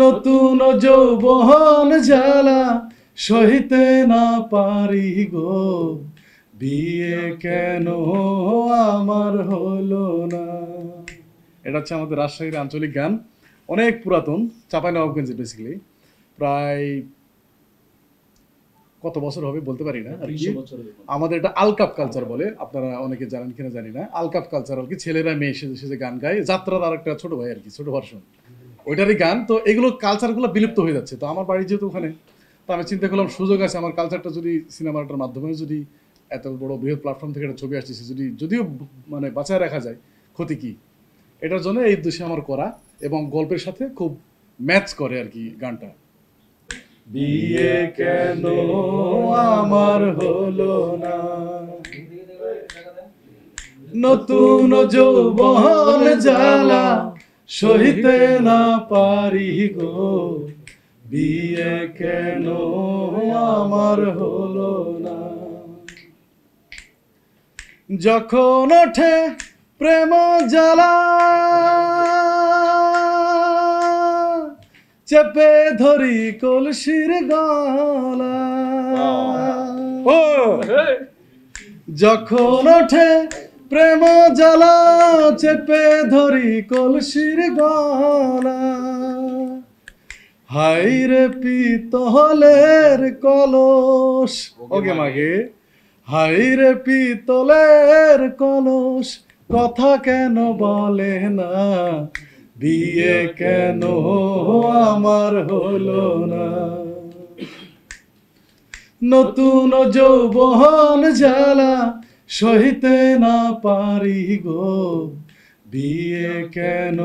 নতুন যৌবন জ্বালা সহিতে না পারি গো বিয়ে কেন আমার হলো না এটা হচ্ছে আমাদের রাজশাহীর আঞ্চলিক গান অনেক পুরাতন চাপাই নবাবগঞ্জে বেসিক্যালি প্রায় কত বছর হবে বলতে পারি না আমাদের এটা আলকাপ কালচার বলে আপনারা অনেকে জানেন কিনা জানি না আলকাপ কালচার আর কি ছেলেরা মেয়ে সেজে সেজে গান গায় যাত্রার আর একটা ছোট ভাই আর কি ছোট ভার্সন ওইটারই গান তো এগুলো কালচারগুলো বিলুপ্ত হয়ে যাচ্ছে তো আমার বাড়ি যেহেতু ওখানে তো আমি চিন্তা করলাম সুযোগ আছে আমার কালচারটা যদি সিনেমাটার মাধ্যমে যদি এত বড় বৃহৎ প্ল্যাটফর্ম থেকে একটা ছবি আসছে যদি যদিও মানে বাঁচায় রাখা যায় ক্ষতি কি এটার জন্য এই উদ্দেশ্যে আমার করা এবং গল্পের সাথে খুব ম্যাচ করে আর কি গানটা বিয়ে কেন আমার হলো না নতুন যৌবন জ্বালা সহিতে না পারি গো বিয়ে কেন আমার হলো না যখন ওঠে প্রেম জ্বালা চেপে ধরি কলসির গলা ও যখন ওঠে প্রেম জ্বালা চেপে ধরি কলসির গলা হাই রে পিতলের কলস ওকে মাগে হাই রে পিতলের কলস কথা কেন বলে না বিয়ে কেন আমার হলো না নতুন যৌবন জ্বালা সহিতে না পারি গো বিয়ে কেন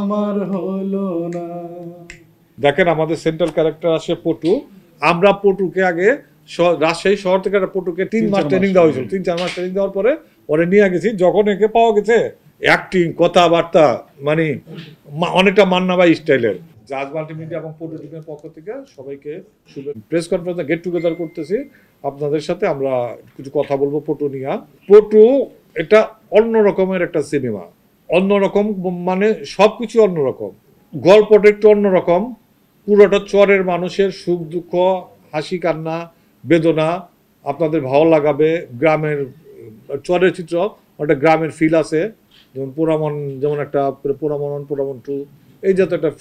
আমার হলো না দেখেন আমাদের সেন্ট্রাল ক্যারেক্টার আসে পটু আমরা পটুকে আগে রাজশাহী শহর থেকে একটা পটুকে তিন মাস ট্রেনিং দেওয়া হয়েছিল হ্যাঁ। তিন চার মাস ট্রেনিং দেওয়ার পরে পরে নিয়ে গেছি যখন একে পাওয়া গেছে অ্যাক্টিং কথাবার্তা মানে অনেকটা মান্নাবাই স্টাইলের জাজ মাল্টিমিডিয়া এবং পুরো পক্ষ থেকে সবাইকে প্রেস কনফারেন্সে গেট টুগেদার করতেছি আপনাদের সাথে আমরা কিছু কথা বলবো পটু নিয়া পটু এটা অন্য রকমের একটা সিনেমা অন্য রকম মানে সব কিছু অন্যরকম গল্পটা একটু অন্যরকম পুরোটা চরের মানুষের সুখ দুঃখ হাসি কান্না বেদনা আপনাদের ভালো লাগাবে গ্রামের চরের চিত্র একটা গ্রামের ফিল আছে যেমন পুরামন যেমন একটা পুরামন পুরামন টু এই জাতীয় একটা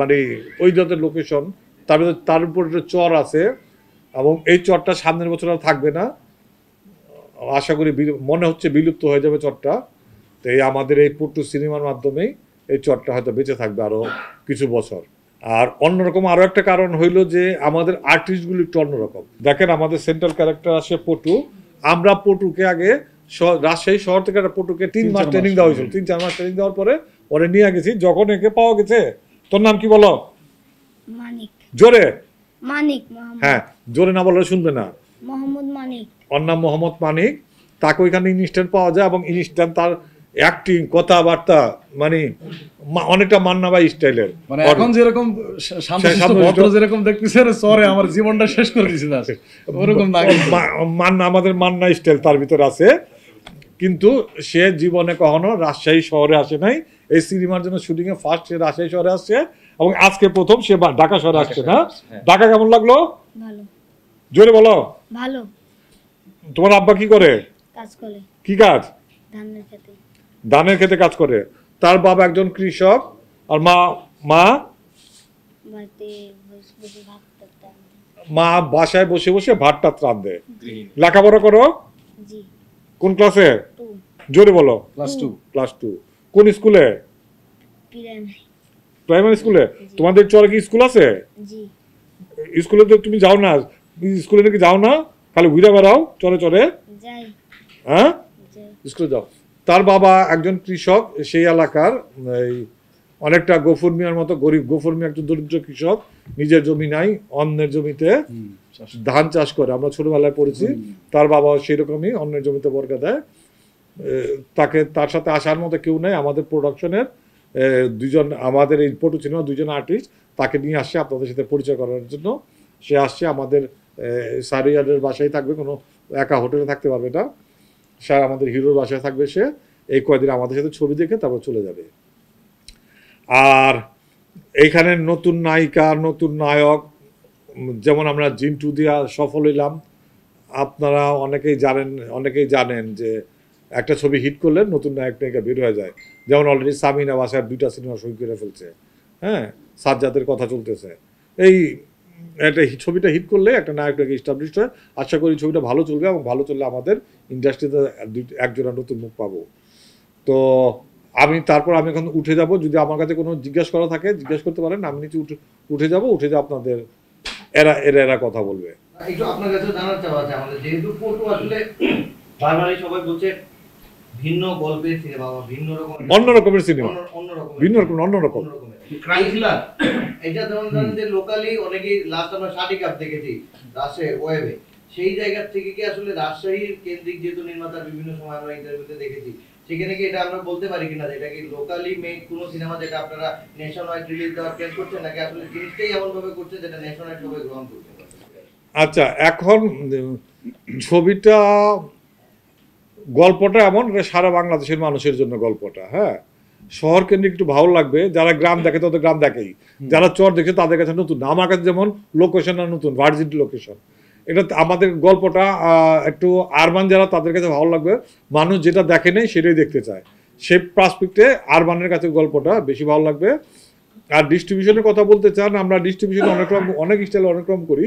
মানে ওই যত লোকেশন তার তার উপর চর আছে এবং এই চরটা সামনের বছর আর থাকবে না আশা করি মনে হচ্ছে বিলুপ্ত হয়ে যাবে চরটা তো এই আমাদের এই পুটু সিনেমার মাধ্যমেই এই চরটা হয়তো বেঁচে থাকবে আরও কিছু বছর আর অন্যরকম আরও একটা কারণ হইল যে আমাদের আর্টিস্টগুলি একটু অন্যরকম দেখেন আমাদের সেন্ট্রাল ক্যারেক্টার আসে পটু আমরা পটুকে আগে রাজশাহী শহর থেকে একটা পটুকে তিন মাস ট্রেনিং দেওয়া হয়েছিল তিন চার মাস ট্রেনিং দেওয়ার পরে ওরা নিয়ে গেছি যখন একে পাওয়া গেছে তোর নাম কি বলো মানিক জোরে মানিক হ্যাঁ জোরে না বললে শুনবে না মোহাম্মদ মানিক ওর নাম মোহাম্মদ মানিক তাকে ওইখানে ইনস্ট্যান্ট পাওয়া যায় এবং ইনস্ট্যান্ট তার অ্যাক্টিং কথাবার্তা মানে অনেকটা মান্না ভাই স্টাইলের মানে এখন যেরকম যেরকম দেখতেছে সরে আমার জীবনটা শেষ করে দিছে ওরকম না মান্না আমাদের মান্না স্টাইল তার ভিতর আছে কিন্তু সে জীবনে কখনো রাজশাহী শহরে আসে নাই এই সিনেমার জন্য শুটিংয়ে ফার্স্ট সে রাজশাহী শহরে আসছে এবং আজকে প্রথম সে ঢাকা শহরে আসছে না হ্যাঁ। ঢাকা কেমন লাগলো জোরে বলো ভালো তোমার আব্বা কি করে কি কাজ ধানের খেতে কাজ করে তার বাবা একজন কৃষক আর মা মা মা বাসায় বসে বসে ভাতটা ত্রাণ দেয় লেখাপড়া করো কোন ক্লাসে জোরে বলো ক্লাস টু ক্লাস টু কোন স্কুলে প্রাইমারি স্কুলে তোমাদের চর কি স্কুল আছে স্কুলে তো তুমি যাও না স্কুলে নাকি যাও না খালি ঘুরে বেড়াও চরে চরে হ্যাঁ স্কুলে যাও তার বাবা একজন কৃষক সেই এলাকার এই অনেকটা গোফুর মিয়ার মতো গরিব গোফুর মিয়া একজন দরিদ্র কৃষক নিজের জমি নাই অন্যের জমিতে ধান চাষ করে আমরা ছোটবেলায় পড়েছি তার বাবা সেরকমই অন্যের জমিতে বর্গা দেয় তাকে তার সাথে আসার মতো কেউ নেই আমাদের প্রোডাকশনের দুজন আমাদের এই ফটো সিনেমা দুজন আর্টিস্ট তাকে নিয়ে আসছে আপনাদের সাথে পরিচয় করার জন্য সে আসছে আমাদের সারিয়ালের বাসায় থাকবে কোনো একা হোটেলে থাকতে পারবে না স্যার আমাদের হিরোর বাসায় থাকবে সে এই কয়দিন আমাদের সাথে ছবি দেখে তারপর চলে যাবে আর এইখানে নতুন নায়িকা নতুন নায়ক যেমন আমরা জিন্টু দিয়া সফল হইলাম আপনারা অনেকেই জানেন অনেকেই জানেন যে একটা ছবি হিট করলে নতুন নায়ক নায়িকা বের হয়ে যায় যেমন অলরেডি সামিনা বাসার দুইটা সিনেমা সই করে ফেলছে হ্যাঁ সাজ্জাদের কথা চলতেছে এই একটা ছবিটা হিট করলে একটা নায়ক নায়িকা ইস্টাবলিশ হয় আশা করি ছবিটা ভালো চলবে এবং ভালো চললে আমাদের ইন্ডাস্ট্রিতে একজোড়া নতুন মুখ পাবো তো আমি তারপর আমি এখন উঠে যাব যদি আমার কাছে কোনো জিজ্ঞেস করা থাকে জিজ্ঞেস করতে পারেন আমি নিচে উঠে উঠে যাবো উঠে যাবো আপনাদের এরা এরা এরা কথা বলবে একটু আপনার কাছে জানার চাওয়া আছে আমাদের যেহেতু আসলে বারবারই সবাই বলছে ভিন্ন গল্পের সিনেমা ভিন্ন রকম অন্য রকমের সিনেমা ভিন্ন রকম অন্য রকম ক্রাইম থ্রিলার এটা ধরুন ধরেন যে লোকালি অনেকেই লাস্ট আমরা ষাটি কাপ দেখেছি রাশিয়ার ওয়েবে সেই জায়গা থেকে কি আসলে রাজশাহীর কেন্দ্রিক যেহেতু নির্মাতা বিভিন্ন সময় আমরা ইন্টারভিউতে দেখেছি সেখানে কি এটা আমরা বলতে পারি কিনা যে এটা কি লোকালি মেড কোনো সিনেমা যেটা আপনারা ন্যাশনাল ওয়াইড রিলিজ দেওয়ার প্ল্যান করছেন নাকি আসলে জিনিসটাই এমনভাবে করছে যেটা ন্যাশনাল ওয়াইড গ্রহণ করছে আচ্ছা এখন ছবিটা গল্পটা এমন সারা বাংলাদেশের মানুষের জন্য গল্পটা হ্যাঁ শহর কেন্দ্রে একটু ভালো লাগবে যারা গ্রাম দেখে তাদের গ্রাম দেখেই যারা চর দেখে তাদের কাছে নতুন আমার কাছে যেমন আর নতুন ভার্জিন লোকেশন এটা আমাদের গল্পটা একটু আরবান যারা তাদের কাছে ভালো লাগবে মানুষ যেটা দেখে নেই সেটাই দেখতে চায় সেই প্রাসপেক্টে আরবানের কাছে গল্পটা বেশি ভালো লাগবে আর ডিস্ট্রিবিউশনের কথা বলতে চান আমরা ডিস্ট্রিবিউশন অনেক রকম অনেক স্টাইলে অনেক রকম করি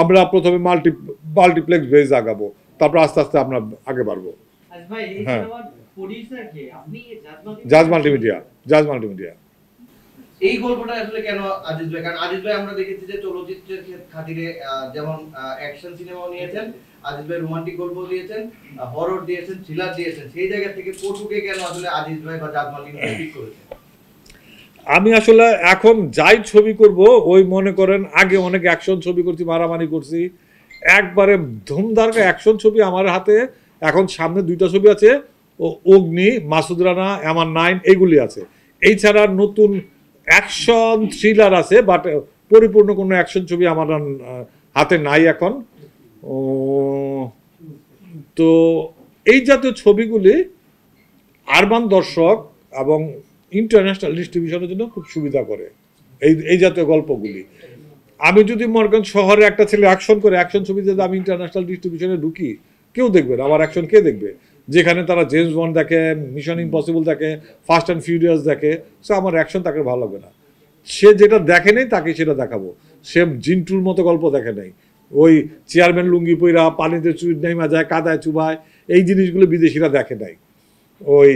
আমরা প্রথমে মাল্টি মাল্টিপ্লেক্স বেজ আগাবো তারপর আস্তে আস্তে আমরা আগে বাড়বো হ্যাঁ। জাজ মাল্টিমিডিয়া জাজ মাল্টিমিডিয়া এই গল্পটা আসলে কেন আজিজ ভাই কারণ আজিজ ভাই আমরা দেখেছি যে চলচ্চিত্রের খাতিরে যেমন অ্যাকশন সিনেমাও নিয়েছেন আজিজ ভাই রোমান্টিক গল্প দিয়েছেন হরর দিয়েছেন থ্রিলার দিয়েছেন সেই জায়গা থেকে কেন আসলে আজিজ ভাই বা জাজ মাল্টি আমি আসলে এখন যাই ছবি করব ওই মনে করেন আগে অনেক অ্যাকশন ছবি করছি মারামারি করছি একবারে ধুমধারকা অ্যাকশন ছবি আমার হাতে এখন সামনে দুইটা ছবি আছে ও অগ্নি মাসুদ রানা এমন নাইন এইগুলি আছে এই ছাড়া নতুন অ্যাকশন থ্রিলার আছে বাট পরিপূর্ণ কোনো অ্যাকশন ছবি আমার হাতে নাই এখন তো এই জাতীয় ছবিগুলি আরবান দর্শক এবং ইন্টারন্যাশনাল ডিস্ট্রিবিউশনের জন্য খুব সুবিধা করে এই এই জাতীয় গল্পগুলি আমি যদি করেন শহরে একটা ছেলে অ্যাকশন করে অ্যাকশন ছবিতে আমি ইন্টারন্যাশনাল ডিস্ট্রিবিউশনে ঢুকি কেউ দেখবে না আমার অ্যাকশন কে দেখবে যেখানে তারা জেমস বন্ড দেখে মিশন ইম্পসিবল দেখে ফাস্ট অ্যান্ড ফিউরিয়াস দেখে সো আমার অ্যাকশন তাকে ভালো লাগবে না সে যেটা দেখে নেই তাকে সেটা দেখাবো সে জিন্টুর মতো গল্প দেখে নেই ওই চেয়ারম্যান লুঙ্গি পইরা পানিতে চুই নেমা যায় কাদায় চুবায় এই জিনিসগুলো বিদেশিরা দেখে নাই ওই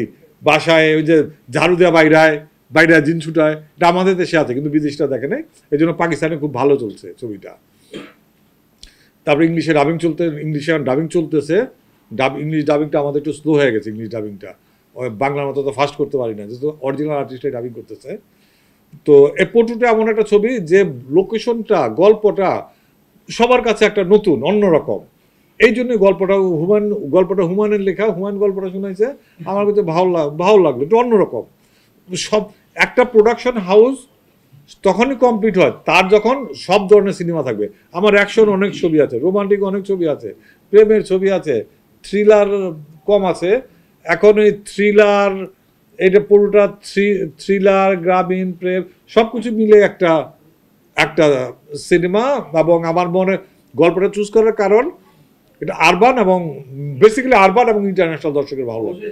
বাসায় ওই যে ঝাড়ু দেওয়া বাইরায় বাইরে জিন ছুটায় এটা আমাদের দেশে আছে কিন্তু বিদেশিরা দেখে নেই এই জন্য পাকিস্তানে খুব ভালো চলছে ছবিটা তারপরে ইংলিশে ডাবিং চলতে ইংলিশে ডাবিং চলতেছে ডাব ইংলিশ ডাবিংটা আমাদের একটু স্লো হয়ে গেছে ইংলিশ ডাবিংটা বাংলার মতো তো ফাস্ট করতে পারি না যেহেতু অরিজিনাল আর্টিস্টটাই ডাবিং করতেছে তো এ পটুটা এমন একটা ছবি যে লোকেশনটা গল্পটা সবার কাছে একটা নতুন অন্যরকম এই জন্য গল্পটা হুমান গল্পটা হুমানের লেখা হুমান গল্পটা শুনেছে আমার কাছে ভালো লাগ ভালো লাগলো একটু অন্যরকম সব একটা প্রোডাকশন হাউস তখনই কমপ্লিট হয় তার যখন সব ধরনের সিনেমা থাকবে আমার অ্যাকশন অনেক ছবি আছে রোমান্টিক অনেক ছবি আছে প্রেমের ছবি আছে থ্রিলার কম আছে এখন এই থ্রিলার এটা পুরোটা থ্রি থ্রিলার গ্রামীণ প্রেম সব কিছু মিলে একটা একটা সিনেমা এবং আমার মনে গল্পটা চুজ করার কারণ এটা আরবান এবং বেসিক্যালি আরবান এবং ইন্টারন্যাশনাল দর্শকের ভালো